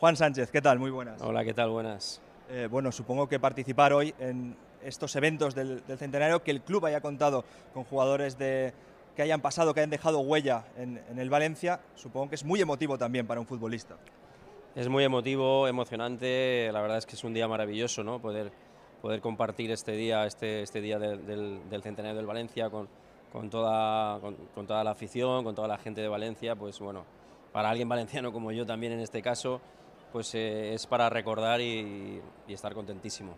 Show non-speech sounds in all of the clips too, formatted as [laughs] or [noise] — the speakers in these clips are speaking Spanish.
Juan Sánchez, ¿qué tal? Muy buenas. Hola, ¿qué tal? Buenas. Eh, bueno, supongo que participar hoy en estos eventos del, centenario, que el club haya contado con jugadores que hayan pasado, que hayan dejado huella en, el Valencia, supongo que es muy emotivo también para un futbolista. Es muy emotivo, emocionante, la verdad es que es un día maravilloso, ¿no? Poder, poder compartir este día, este, este día del, centenario del Valencia con, toda, con, toda la afición, con toda la gente de Valencia, pues bueno, para alguien valenciano como yo también en este caso, pues eh, es para recordar y, estar contentísimo.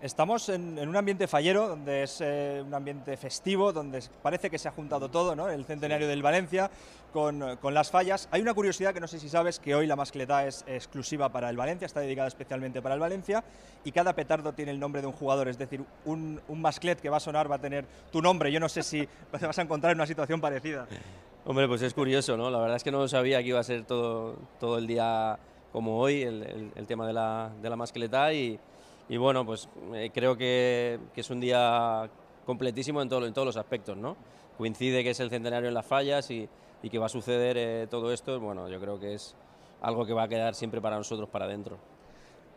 Estamos en, un ambiente fallero, donde es eh, un ambiente festivo, donde parece que se ha juntado todo, ¿no? El centenario del Valencia con, las fallas. Hay una curiosidad que no sé si sabes, que hoy la mascleta es exclusiva para el Valencia, está dedicada especialmente para el Valencia, y cada petardo tiene el nombre de un jugador, es decir, un, masclet que va a sonar va a tener tu nombre. Yo no sé si [laughs] te vas a encontrar en una situación parecida. Hombre, pues es curioso, ¿no? La verdad es que no sabía que iba a ser todo el día como hoy, el, tema de la, de la y, y bueno, pues eh, creo que, es un día completísimo en, todo, en todos los aspectos, ¿no? Coincide que es el centenario en las fallas y, y que va a suceder eh, todo esto, bueno, yo creo que es algo que va a quedar siempre para nosotros para adentro.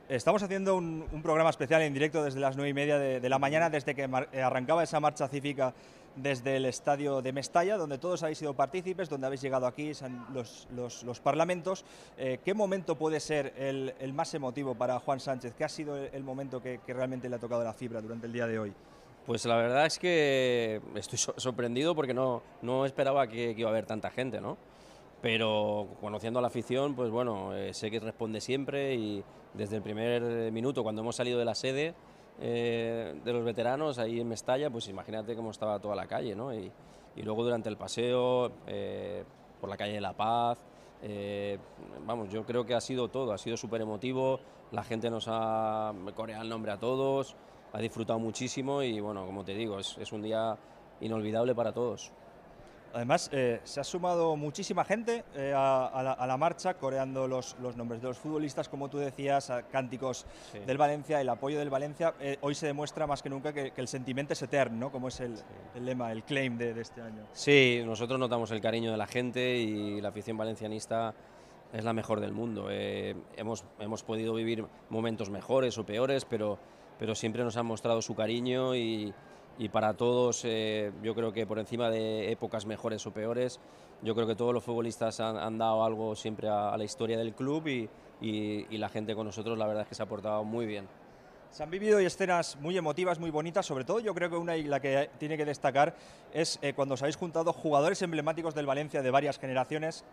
Estamos haciendo un, programa especial en directo desde las nueve y media de, la mañana, desde que eh, arrancaba esa marcha cívica desde el estadio de Mestalla, donde todos habéis sido partícipes, donde habéis llegado aquí los, parlamentos. Eh, ¿Qué momento puede ser el, más emotivo para Juan Sánchez? ¿Qué ha sido el, momento que, realmente le ha tocado la fibra durante el día de hoy? Pues la verdad es que estoy sorprendido porque no, esperaba que, que, iba a haber tanta gente, ¿no? pero conociendo a la afición, pues bueno, eh, sé que responde siempre y desde el primer minuto, cuando hemos salido de la sede eh, de los veteranos ahí en Mestalla, pues imagínate cómo estaba toda la calle, ¿no? Y, luego durante el paseo, eh, por la calle de La Paz, vamos, yo creo que ha sido todo, ha sido súper emotivo, la gente nos ha coreado el nombre a todos, ha disfrutado muchísimo y bueno, como te digo, es un día inolvidable para todos. Además, eh, se ha sumado muchísima gente eh, a, la, marcha coreando los, nombres de los futbolistas, como tú decías, cánticos del Valencia, el apoyo del Valencia. Eh, hoy se demuestra más que nunca que, el sentimiento es eterno, como es el, lema, el claim de, este año. Sí, nosotros notamos el cariño de la gente y la afición valencianista es la mejor del mundo. hemos, hemos podido vivir momentos mejores o peores, pero, pero siempre nos han mostrado su cariño y y para todos, eh, yo creo que por encima de épocas mejores o peores, yo creo que todos los futbolistas han, dado algo siempre a, la historia del club y, y, la gente con nosotros la verdad es que se ha portado muy bien. Se han vivido escenas muy emotivas, muy bonitas, sobre todo yo creo que una y la que tiene que destacar es eh, cuando os habéis juntado jugadores emblemáticos del Valencia de varias generaciones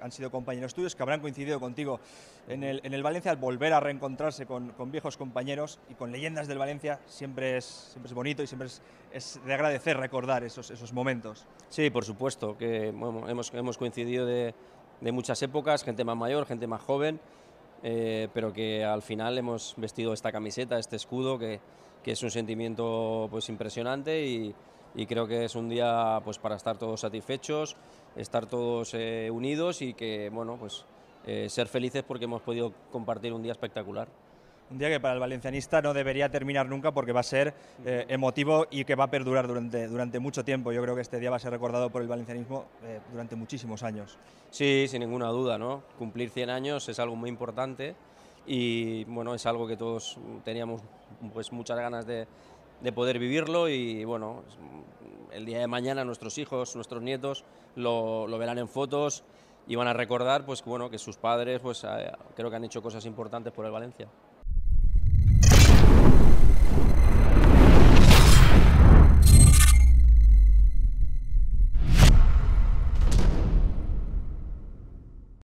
han sido compañeros tuyos, que habrán coincidido contigo en el, en el Valencia, al volver a reencontrarse con, con, viejos compañeros y con leyendas del Valencia, siempre es, siempre es bonito y siempre es, es de agradecer recordar esos, esos momentos. Sí, por supuesto, que hemos, hemos, coincidido de, de, muchas épocas, gente más mayor, gente más joven, eh, pero que al final hemos vestido esta camiseta, este escudo, que, que es un sentimiento pues impresionante y y creo que es un día pues, para estar todos satisfechos, estar todos eh, unidos y que, bueno, pues eh, ser felices porque hemos podido compartir un día espectacular. Un día que para el valencianista no debería terminar nunca porque va a ser eh, emotivo y que va a perdurar durante, durante mucho tiempo. Yo creo que este día va a ser recordado por el valencianismo durante muchísimos años. Sí, sin ninguna duda, ¿no? Cumplir 100 años es algo muy importante y bueno, es algo que todos teníamos pues muchas ganas de, de poder vivirlo y bueno, el día de mañana nuestros hijos, nuestros nietos lo, verán en fotos y van a recordar pues bueno, que sus padres pues eh, creo que han hecho cosas importantes por el Valencia.